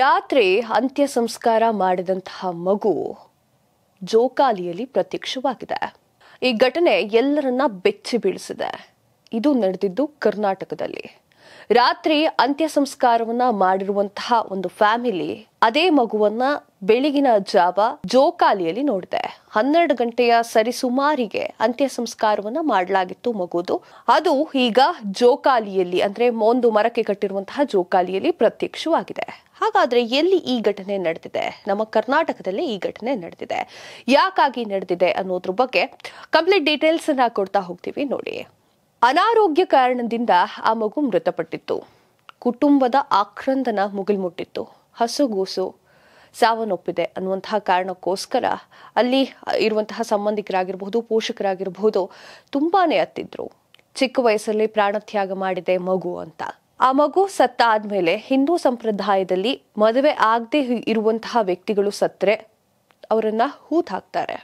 ರಾತ್ರಿ ಅಂತ್ಯ ಸಂಸ್ಕಾರ ಮಾಡಿದಂತಹ ಮಗು ಜೋಕಾಲಿಯಲ್ಲಿ ಪ್ರತ್ಯಕ್ಷವಾಗಿದೆ ಈ ಘಟನೆ ಎಲ್ಲರನ್ನ ಬೆಚ್ಚಿ ಬೀಳಿಸಿದೆ ಇದು ನಡೆದಿದ್ದು ಕರ್ನಾಟಕದಲ್ಲಿ ರಾತ್ರಿ ಅಂತ್ಯ ಸಂಸ್ಕಾರವನ್ನ ಮಾಡಿರುವಂತಹ ಒಂದು ಫ್ಯಾಮಿಲಿ ಅದೇ ಮಗುವನ್ನ ಬೆಳಗಿನ ಜಾವ ಜೋಕಾಲಿಯಲ್ಲಿ ನೋಡಿದೆ ಹನ್ನೆರಡು ಗಂಟೆಯ ಸರಿಸುಮಾರಿಗೆ ಅಂತ್ಯ ಸಂಸ್ಕಾರವನ್ನ ಮಾಡಲಾಗಿತ್ತು ಮಗುದು ಅದು ಈಗ ಜೋಕಾಲಿಯಲ್ಲಿ ಅಂದ್ರೆ ಒಂದು ಮರಕ್ಕೆ ಕಟ್ಟಿರುವಂತಹ ಜೋಕಾಲಿಯಲ್ಲಿ ಪ್ರತ್ಯಕ್ಷವಾಗಿದೆ ಹಾಗಾದ್ರೆ ಎಲ್ಲಿ ಈ ಘಟನೆ ನಡೆದಿದೆ ನಮ್ಮ ಕರ್ನಾಟಕದಲ್ಲಿ ಈ ಘಟನೆ ನಡೆದಿದೆ ಯಾಕಾಗಿ ನಡೆದಿದೆ ಅನ್ನೋದ್ರ ಬಗ್ಗೆ ಕಂಪ್ಲೀಟ್ ಡೀಟೇಲ್ಸ್ ಅನ್ನ ಕೊಡ್ತಾ ಹೋಗ್ತೀವಿ ನೋಡಿ ಅನಾರೋಗ್ಯ ಕಾರಣದಿಂದ ಆ ಮಗು ಮೃತಪಟ್ಟಿತ್ತು ಕುಟುಂಬದ ಆಕ್ರಂದನ ಮುಗಿಲ್ಮುಟ್ಟಿತ್ತು ಹಸುಗೂಸು ಸಾವನ್ನೊಪ್ಪಿದೆ ಅನ್ನುವಂತಹ ಕಾರಣಕ್ಕೋಸ್ಕರ ಅಲ್ಲಿ ಇರುವಂತಹ ಸಂಬಂಧಿಕರಾಗಿರಬಹುದು ಪೋಷಕರಾಗಿರಬಹುದು ತುಂಬಾನೇ ಹತ್ತಿದ್ರು ಚಿಕ್ಕ ವಯಸ್ಸಲ್ಲಿ ಪ್ರಾಣತ್ಯಾಗ ಮಾಡಿದೆ ಮಗು ಅಂತ ಆ ಮಗು ಸತ್ತ ಆದ್ಮೇಲೆ ಹಿಂದೂ ಸಂಪ್ರದಾಯದಲ್ಲಿ ಮದುವೆ ಆಗದೆ ಇರುವಂತಹ ವ್ಯಕ್ತಿಗಳು ಸತ್ತರೆ ಅವರನ್ನ ಹೂತ್ ಹಾಕ್ತಾರೆ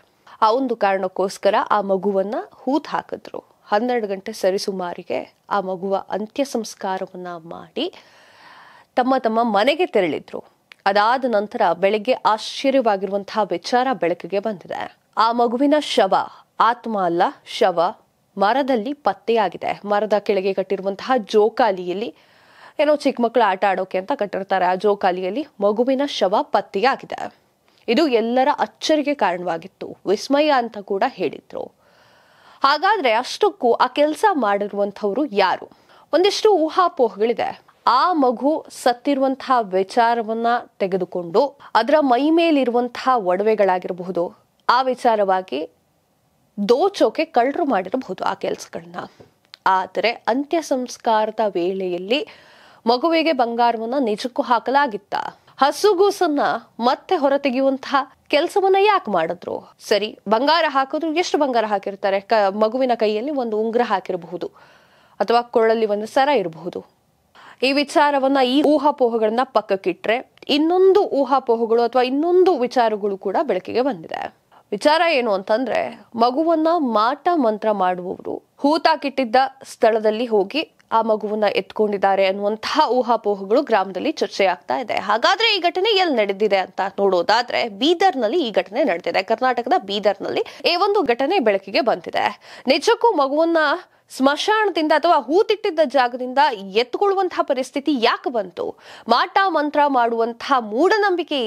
ಆ ಒಂದು ಕಾರಣಕ್ಕೋಸ್ಕರ ಆ ಮಗುವನ್ನ ಹೂತ್ ಹಾಕಿದ್ರು ಹನ್ನೆರಡು ಗಂಟೆ ಸರಿಸುಮಾರಿಗೆ ಆ ಮಗುವ ಅಂತ್ಯ ಸಂಸ್ಕಾರವನ್ನು ಮಾಡಿ ತಮ್ಮ ತಮ್ಮ ಮನೆಗೆ ತೆರಳಿದ್ರು ಅದಾದ ನಂತರ ಬೆಳಗ್ಗೆ ಆಶ್ಚರ್ಯವಾಗಿರುವಂತಹ ವಿಚಾರ ಬೆಳಕಿಗೆ ಬಂದಿದೆ ಆ ಮಗುವಿನ ಶವ ಆತ್ಮ ಅಲ್ಲ ಶವ ಮರದಲ್ಲಿ ಪತ್ತೆಯಾಗಿದೆ ಮರದ ಕೆಳಗೆ ಕಟ್ಟಿರುವಂತಹ ಜೋಕಾಲಿಯಲ್ಲಿ ಏನೋ ಚಿಕ್ಕ ಮಕ್ಕಳು ಆಟ ಆಡೋಕೆ ಅಂತ ಕಟ್ಟಿರ್ತಾರೆ ಆ ಜೋಕಾಲಿಯಲ್ಲಿ ಮಗುವಿನ ಶವ ಪತ್ತೆಯಾಗಿದೆ ಇದು ಎಲ್ಲರ ಅಚ್ಚರಿಗೆ ಕಾರಣವಾಗಿತ್ತು ವಿಸ್ಮಯ ಅಂತ ಕೂಡ ಹೇಳಿದ್ರು ಹಾಗಾದ್ರೆ ಅಷ್ಟಕ್ಕೂ ಆ ಕೆಲಸ ಮಾಡಿರುವಂಥವ್ರು ಯಾರು ಒಂದಿಷ್ಟು ಊಹಾಪೋಹಗಳಿದೆ ಆ ಮಗು ಸತ್ತಿರುವಂತಹ ವಿಚಾರವನ್ನ ತೆಗೆದುಕೊಂಡು ಅದರ ಮೈ ಮೇಲಿರುವಂತಹ ಒಡವೆಗಳಾಗಿರಬಹುದು ಆ ವಿಚಾರವಾಗಿ ದೋಚೋಕೆ ಕಳ್ಳರು ಮಾಡಿರಬಹುದು ಆ ಕೆಲಸಗಳನ್ನ ಆದರೆ ಅಂತ್ಯ ಸಂಸ್ಕಾರದ ವೇಳೆಯಲ್ಲಿ ಮಗುವಿಗೆ ಬಂಗಾರವನ್ನ ನಿಜಕ್ಕೂ ಹಾಕಲಾಗಿತ್ತ ಹಸುಗೂಸನ್ನ ಮತ್ತೆ ಹೊರತೆಗೆಯುವಂತಹ ಕೆಲಸವನ್ನ ಯಾಕೆ ಮಾಡಿದ್ರು ಸರಿ ಬಂಗಾರ ಹಾಕಿದ್ರು ಎಷ್ಟು ಬಂಗಾರ ಹಾಕಿರ್ತಾರೆ ಕ ಮಗುವಿನ ಕೈಯಲ್ಲಿ ಒಂದು ಉಂಗ್ರ ಹಾಕಿರಬಹುದು ಅಥವಾ ಕೊಳಲ್ಲಿ ಒಂದು ಸರ ಇರಬಹುದು ಈ ವಿಚಾರವನ್ನ ಈ ಊಹಾಪೋಹಗಳನ್ನ ಪಕ್ಕಕ್ಕಿಟ್ರೆ ಇನ್ನೊಂದು ಊಹಾಪೋಹಗಳು ಅಥವಾ ಇನ್ನೊಂದು ವಿಚಾರಗಳು ಕೂಡ ಬೆಳಕಿಗೆ ಬಂದಿದೆ ವಿಚಾರ ಏನು ಅಂತಂದ್ರೆ ಮಗುವನ್ನ ಮಾಟ ಮಂತ್ರ ಮಾಡುವವರು ಹೂತಾಕಿಟ್ಟಿದ್ದ ಸ್ಥಳದಲ್ಲಿ ಹೋಗಿ ಆ ಮಗುವನ್ನ ಎತ್ಕೊಂಡಿದ್ದಾರೆ ಅನ್ನುವಂತಹ ಊಹಾಪೋಹಗಳು ಗ್ರಾಮದಲ್ಲಿ ಚರ್ಚೆ ಆಗ್ತಾ ಇದೆ ಹಾಗಾದ್ರೆ ಈ ಘಟನೆ ಎಲ್ಲಿ ನಡೆದಿದೆ ಅಂತ ನೋಡೋದಾದ್ರೆ ಬೀದರ್ನಲ್ಲಿ ಈ ಘಟನೆ ನಡೆದಿದೆ ಕರ್ನಾಟಕದ ಬೀದರ್ನಲ್ಲಿ ಈ ಒಂದು ಘಟನೆ ಬೆಳಕಿಗೆ ಬಂದಿದೆ ನಿಜಕ್ಕೂ ಮಗುವನ್ನ ಸ್ಮಶಾನದಿಂದ ಅಥವಾ ಹೂತಿಟ್ಟಿದ್ದ ಜಾಗದಿಂದ ಎತ್ಕೊಳ್ಳುವಂತಹ ಪರಿಸ್ಥಿತಿ ಯಾಕೆ ಬಂತು ಮಾಟ ಮಂತ್ರ ಮಾಡುವಂತಹ ಮೂಢನಂಬಿಕೆ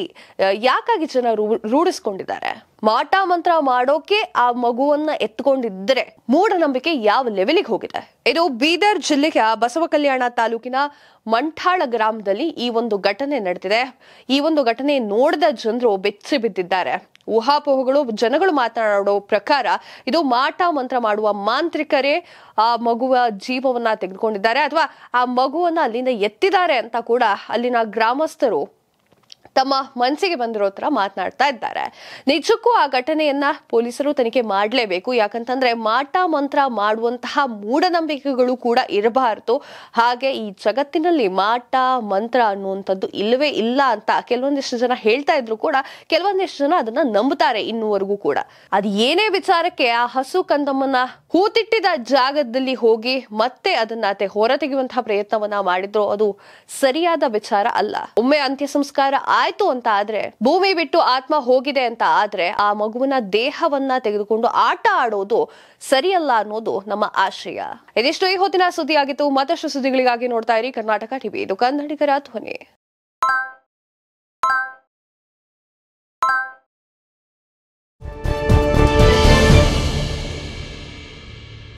ಯಾಕಾಗಿ ಜನ ರೂಢಿಸ್ಕೊಂಡಿದ್ದಾರೆ ಮಾಟ ಮಂತ್ರ ಮಾಡೋಕೆ ಆ ಮಗುವನ್ನ ಎತ್ಕೊಂಡಿದ್ರೆ ಮೂಢನಂಬಿಕೆ ಯಾವ ಲೆವೆಲಿಗೆ ಹೋಗಿದೆ ಇದು ಬೀದರ್ ಜಿಲ್ಲೆಯ ಬಸವ ಕಲ್ಯಾಣ ತಾಲೂಕಿನ ಮಂಠಾಳ ಗ್ರಾಮದಲ್ಲಿ ಈ ಒಂದು ಘಟನೆ ನಡೆದಿದೆ ಈ ಒಂದು ಘಟನೆ ನೋಡಿದ ಜನರು ಬೆಚ್ಚಿ ಬಿದ್ದಿದ್ದಾರೆ ಊಹಾಪೋಹಗಳು ಜನಗಳು ಮಾತನಾಡೋ ಪ್ರಕಾರ ಇದು ಮಾಟ ಮಂತ್ರ ಮಾಡುವ ಮಾಂತ್ರಿಕರೇ ಆ ಮಗುವ ಜೀವವನ್ನ ತೆಗೆದುಕೊಂಡಿದ್ದಾರೆ ಅಥವಾ ಆ ಮಗುವನ್ನ ಅಲ್ಲಿಂದ ಎತ್ತಿದ್ದಾರೆ ಅಂತ ಕೂಡ ಅಲ್ಲಿನ ಗ್ರಾಮಸ್ಥರು ತಮ್ಮ ಮನಸ್ಸಿಗೆ ಬಂದಿರೋ ತರ ಮಾತನಾಡ್ತಾ ಇದ್ದಾರೆ ನಿಜಕ್ಕೂ ಆ ಘಟನೆಯನ್ನ ಪೊಲೀಸರು ತನಿಖೆ ಮಾಡಲೇಬೇಕು ಯಾಕಂತಂದ್ರೆ ಮಾಟ ಮಂತ್ರ ಮಾಡುವಂತಹ ಮೂಢನಂಬಿಕೆಗಳು ಕೂಡ ಇರಬಾರದು ಹಾಗೆ ಈ ಜಗತ್ತಿನಲ್ಲಿ ಮಾಟ ಮಂತ್ರ ಅನ್ನುವಂಥದ್ದು ಇಲ್ಲವೇ ಇಲ್ಲ ಅಂತ ಕೆಲವೊಂದಿಷ್ಟು ಜನ ಹೇಳ್ತಾ ಇದ್ರು ಕೂಡ ಕೆಲವೊಂದಿಷ್ಟು ಜನ ಅದನ್ನ ನಂಬುತ್ತಾರೆ ಇನ್ನುವರೆಗೂ ಕೂಡ ಅದು ಏನೇ ವಿಚಾರಕ್ಕೆ ಆ ಹಸು ಕಂದಮ್ಮನ ಹೂತಿಟ್ಟಿದ ಜಾಗದಲ್ಲಿ ಹೋಗಿ ಮತ್ತೆ ಅದನ್ನ ಅತೆ ಹೊರ ಪ್ರಯತ್ನವನ್ನ ಮಾಡಿದ್ರು ಅದು ಸರಿಯಾದ ವಿಚಾರ ಅಲ್ಲ ಒಮ್ಮೆ ಅಂತ್ಯ ಸಂಸ್ಕಾರ ಆಯ್ತು ಅಂತ ಆದ್ರೆ ಭೂಮಿ ಬಿಟ್ಟು ಆತ್ಮ ಹೋಗಿದೆ ಅಂತ ಆದ್ರೆ ಆ ಮಗುವಿನ ದೇಹವನ್ನ ತೆಗೆದುಕೊಂಡು ಆಟ ಆಡೋದು ಸರಿಯಲ್ಲ ಅನ್ನೋದು ನಮ್ಮ ಆಶಯ ಇದಿಷ್ಟು ಈ ಹೊತ್ತಿನ ಸುದ್ದಿ ಆಗಿತ್ತು ಮತ್ತಷ್ಟು ಸುದ್ದಿಗಳಿಗಾಗಿ ನೋಡ್ತಾ ಇರಿ ಕರ್ನಾಟಕ ಟಿವಿ ಇದು ಕನ್ನಡಿಗರ ಧ್ವನಿ